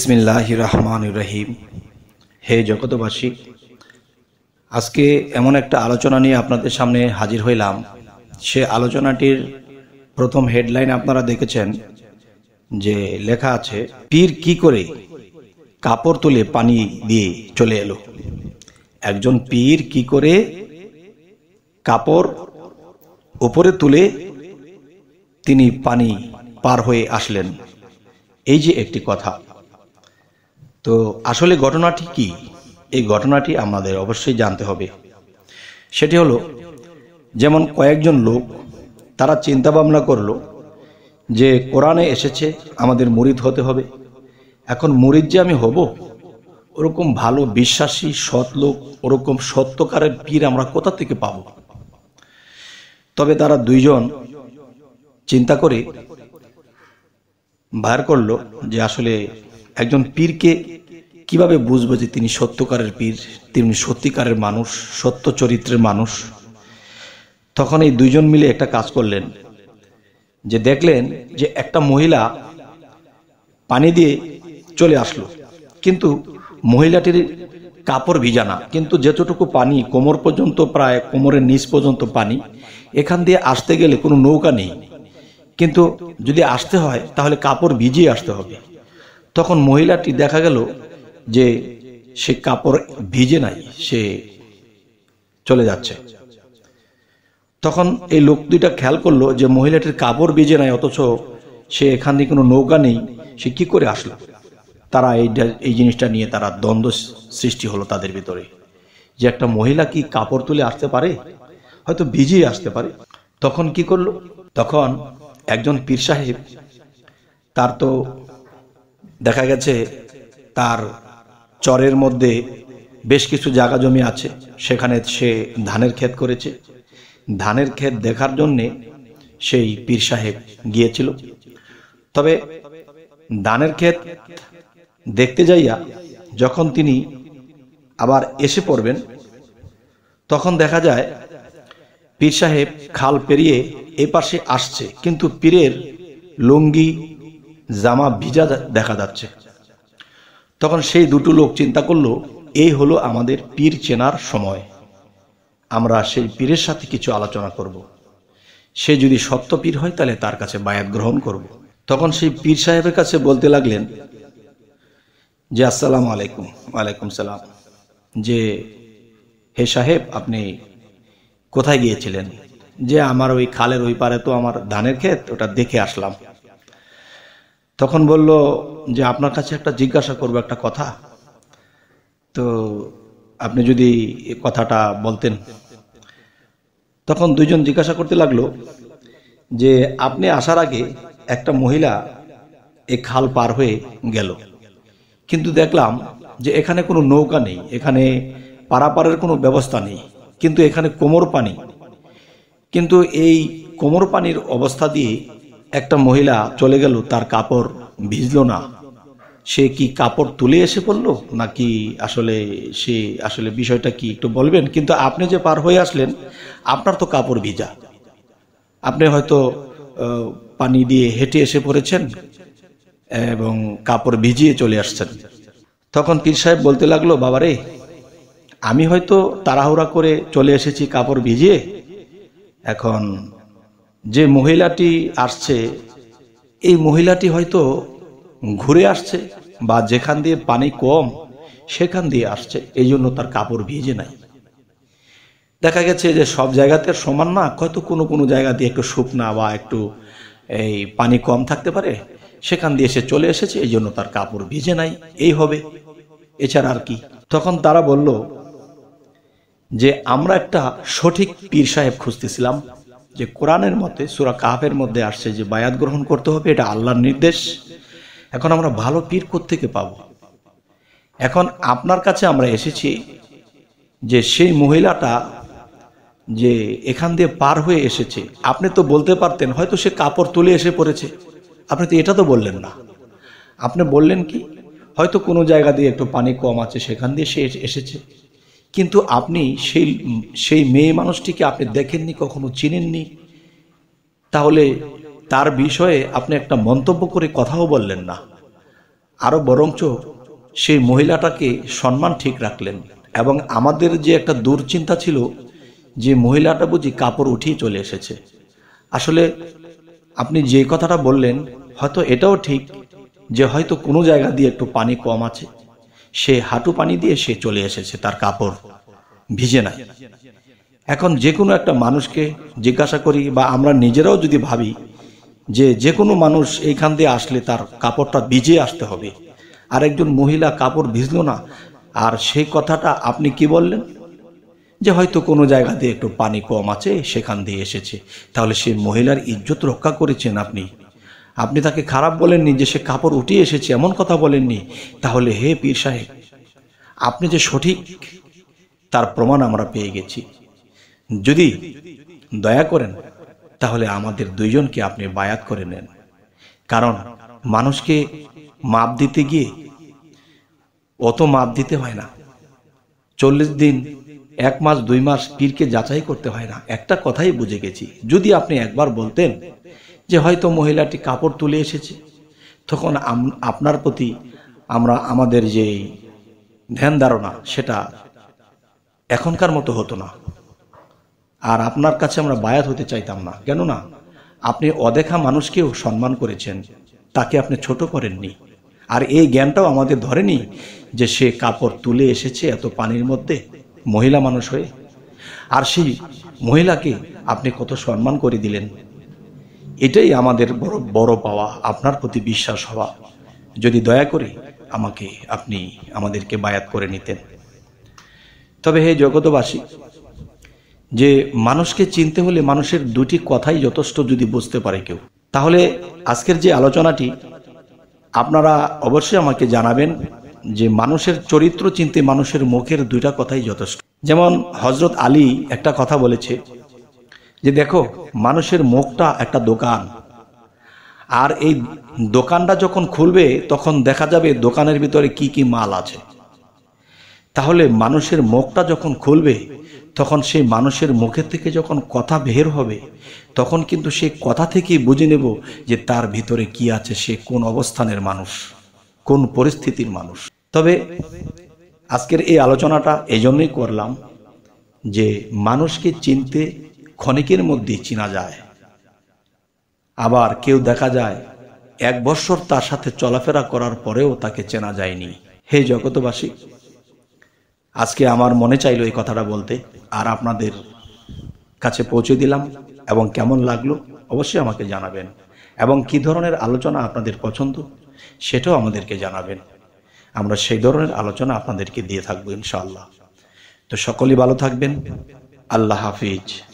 বিসমিল্লাহ রহমান রহিম হে জগতবাসী আজকে এমন একটা আলোচনা নিয়ে আপনাদের সামনে হাজির হইলাম সে আলোচনাটির প্রথম হেডলাইন আপনারা দেখেছেন যে লেখা আছে পীর কি করে কাপড় তুলে পানি দিয়ে চলে এলো একজন পীর কি করে কাপড় উপরে তুলে তিনি পানি পার হয়ে আসলেন এই যে একটি কথা তো আসলে ঘটনাটি কি এই ঘটনাটি আমাদের অবশ্যই জানতে হবে সেটি হলো যেমন কয়েকজন লোক তারা চিন্তা ভাবনা করলো যে কোরআনে এসেছে আমাদের মুরিদ হতে হবে এখন মুরিদ যে আমি হব ওরকম ভালো বিশ্বাসী সৎ লোক ওরকম সত্যকারের পীর আমরা কোথা থেকে পাব তবে তারা দুইজন চিন্তা করে বার করলো যে আসলে একজন পীরকে কিভাবে বুঝবো যে তিনি সত্যকারের পীর তিনি সত্যিকারের মানুষ সত্য চরিত্রের মানুষ তখন এই দুইজন মিলে একটা কাজ করলেন যে দেখলেন যে একটা মহিলা পানি দিয়ে চলে আসলো কিন্তু মহিলাটির কাপড় ভিজানা কিন্তু যতটুকু পানি কোমর পর্যন্ত প্রায় কোমরের নিচ পর্যন্ত পানি এখান দিয়ে আসতে গেলে কোনো নৌকা নেই কিন্তু যদি আসতে হয় তাহলে কাপড় ভিজিয়ে আসতে হবে তখন মহিলাটি দেখা গেল যে সে কাপড় ভিজে নাই সে চলে যাচ্ছে তখন এই লোক দুইটা খেয়াল করলো যে মহিলাটির কাপড় ভিজে নাই অথচ সে এখান থেকে কোনো নৌকা নেই সে কি করে আসলো তারা এই এই জিনিসটা নিয়ে তারা দ্বন্দ্ব সৃষ্টি হলো তাদের ভিতরে যে একটা মহিলা কি কাপড় তুলে আসতে পারে হয়তো ভিজিয়ে আসতে পারে তখন কি করলো তখন একজন পীর সাহেব তার তো দেখা গেছে তার চরের মধ্যে বেশ কিছু জায়গা জমি আছে সেখানে সে ধানের ক্ষেত করেছে ধানের ক্ষেত দেখার জন্যে সেই পীর সাহেব গিয়েছিল তবে ধানের ক্ষেত দেখতে যাইয়া যখন তিনি আবার এসে পড়বেন তখন দেখা যায় পীর সাহেব খাল পেরিয়ে এপাশে আসছে কিন্তু পীরের লুঙ্গি জামা ভিজা দেখা যাচ্ছে তখন সেই দুটো লোক চিন্তা করলো এই হলো আমাদের পীর চেনার সময় আমরা সেই পীরের সাথে কিছু আলোচনা করব। সে যদি সত্য পীর হয় তাহলে তার কাছে বায়াত গ্রহণ করব। তখন সেই পীর সাহেবের কাছে বলতে লাগলেন যে আসসালাম আলাইকুম ওয়ালাইকুম সালাম যে হে সাহেব আপনি কোথায় গিয়েছিলেন যে আমার ওই খালের ওই পারে তো আমার ধানের ক্ষেত ওটা দেখে আসলাম তখন বলল যে আপনার কাছে একটা জিজ্ঞাসা করবো একটা কথা তো আপনি যদি কথাটা বলতেন তখন দুজন জিজ্ঞাসা করতে লাগলো যে আপনি আসার আগে একটা মহিলা এ খাল পার হয়ে গেল কিন্তু দেখলাম যে এখানে কোনো নৌকা নেই এখানে পারাপারের কোনো ব্যবস্থা নেই কিন্তু এখানে কোমর পানি কিন্তু এই কোমর পানির অবস্থা দিয়ে একটা মহিলা চলে গেল তার কাপড় ভিজল না সে কি কাপড় তুলে এসে পড়লো নাকি আসলে সে আসলে বিষয়টা কি একটু বলবেন কিন্তু আপনি যে পার হয়ে আসলেন আপনার তো কাপড় ভিজা আপনি হয়তো পানি দিয়ে হেঁটে এসে পড়েছেন এবং কাপড় ভিজিয়ে চলে আসছেন তখন পীর সাহেব বলতে লাগলো বাবারে আমি হয়তো তাড়াহুড়া করে চলে এসেছি কাপড় ভিজিয়ে এখন যে মহিলাটি আসছে এই মহিলাটি হয়তো ঘুরে আসছে বা যেখান দিয়ে পানি কম সেখান দিয়ে আসছে এই জন্য তার কাপড় ভিজে নাই দেখা গেছে যে সব জায়গাতে সমান না হয়তো কোনো কোনো জায়গা দিয়ে একটু শুকনা বা একটু এই পানি কম থাকতে পারে সেখান দিয়ে সে চলে এসেছে এই জন্য তার কাপড় ভিজে নাই এই হবে এছাড়া আর কি তখন তারা বলল যে আমরা একটা সঠিক পীর সাহেব খুঁজতেছিলাম যে কোরআনের মতে সুরা কাহের মধ্যে আসছে যে বায়াত গ্রহণ করতে হবে এটা আল্লাহর নির্দেশ এখন আমরা ভালো পীর থেকে পাবো এখন আপনার কাছে আমরা এসেছি যে সেই মহিলাটা যে এখান দিয়ে পার হয়ে এসেছে আপনি তো বলতে পারতেন হয়তো সে কাপড় তুলে এসে পড়েছে আপনি তো এটা তো বললেন না আপনি বললেন কি হয়তো কোনো জায়গা দিয়ে একটু পানি কম আছে সেখান দিয়ে সে এসেছে কিন্তু আপনি সেই সেই মেয়ে মানুষটিকে আপনি দেখেননি কখনো চিনেননি তাহলে তার বিষয়ে আপনি একটা মন্তব্য করে কথাও বললেন না আরও বরঞ্চ সেই মহিলাটাকে সম্মান ঠিক রাখলেন এবং আমাদের যে একটা দুর্চিন্তা ছিল যে মহিলাটা বুঝি কাপড় উঠিয়ে চলে এসেছে আসলে আপনি যে কথাটা বললেন হয়তো এটাও ঠিক যে হয়তো কোনো জায়গা দিয়ে একটু পানি কম আছে সে হাঁটু পানি দিয়ে সে চলে এসেছে তার কাপড় ভিজে নাই এখন যে কোনো একটা মানুষকে জিজ্ঞাসা করি বা আমরা নিজেরাও যদি ভাবি যে যে কোনো মানুষ এইখান দিয়ে আসলে তার কাপড়টা ভিজে আসতে হবে আর একজন মহিলা কাপড় ভিজল না আর সেই কথাটা আপনি কি বললেন যে হয়তো কোনো জায়গাতে একটু পানি কম আছে সেখান দিয়ে এসেছে তাহলে সেই মহিলার ইজ্জত রক্ষা করেছেন আপনি আপনি তাকে খারাপ বলেননি যে সে কাপড় উঠিয়ে এসেছে এমন কথা বলেননি তাহলে হে পীর সাহেব আপনি যে সঠিক তার প্রমাণ আমরা পেয়ে গেছি যদি দয়া করেন তাহলে আমাদের দুইজনকে আপনি বায়াত করে নেন কারণ মানুষকে মাপ দিতে গিয়ে অত মাপ দিতে হয় না চল্লিশ দিন এক মাস দুই মাস পীরকে যাচাই করতে হয় না একটা কথাই বুঝে গেছি যদি আপনি একবার বলতেন যে হয়তো মহিলাটি কাপড় তুলে এসেছে তখন আপনার প্রতি আমরা আমাদের যে ধ্যান ধারণা সেটা এখনকার মতো হতো না আর আপনার কাছে আমরা বায়াত হতে চাইতাম না কেননা আপনি অদেখা মানুষকেও সম্মান করেছেন তাকে আপনি ছোট করেননি আর এই জ্ঞানটাও আমাদের ধরেনি যে সে কাপড় তুলে এসেছে এত পানির মধ্যে মহিলা মানুষ হয়ে আর সেই মহিলাকে আপনি কত সম্মান করে দিলেন এটাই আমাদের বড় বড় পাওয়া আপনার প্রতি বিশ্বাস হওয়া যদি দয়া করে আমাকে আপনি আমাদেরকে বায়াত করে নিতেন তবে হে জগতবাসী যে মানুষকে চিনতে হলে মানুষের দুটি কথাই যথেষ্ট যদি বুঝতে পারে কেউ তাহলে আজকের যে আলোচনাটি আপনারা অবশ্যই আমাকে জানাবেন যে মানুষের চরিত্র চিনতে মানুষের মুখের দুইটা কথাই যথেষ্ট যেমন হজরত আলী একটা কথা বলেছে যে দেখো মানুষের মুখটা একটা দোকান আর এই দোকানটা যখন খুলবে তখন দেখা যাবে দোকানের ভিতরে কি কি মাল আছে তাহলে মানুষের মুখটা যখন খুলবে তখন সেই মানুষের মুখের থেকে যখন কথা বের হবে তখন কিন্তু সেই কথা থেকেই বুঝে নেব যে তার ভিতরে কি আছে সে কোন অবস্থানের মানুষ কোন পরিস্থিতির মানুষ তবে আজকের এই আলোচনাটা এই জন্যই করলাম যে মানুষকে চিনতে ক্ষণিকের মধ্যে চিনা যায় আবার কেউ দেখা যায় এক বছর তার সাথে চলাফেরা করার পরেও তাকে চেনা যায়নি হে জগতবাসী আজকে আমার মনে চাইল এই কথাটা বলতে আর আপনাদের কাছে পৌঁছে দিলাম এবং কেমন লাগলো অবশ্যই আমাকে জানাবেন এবং কি ধরনের আলোচনা আপনাদের পছন্দ সেটাও আমাদেরকে জানাবেন আমরা সেই ধরনের আলোচনা আপনাদেরকে দিয়ে থাকবো ইনশাআল্লাহ তো সকলেই ভালো থাকবেন আল্লাহ হাফিজ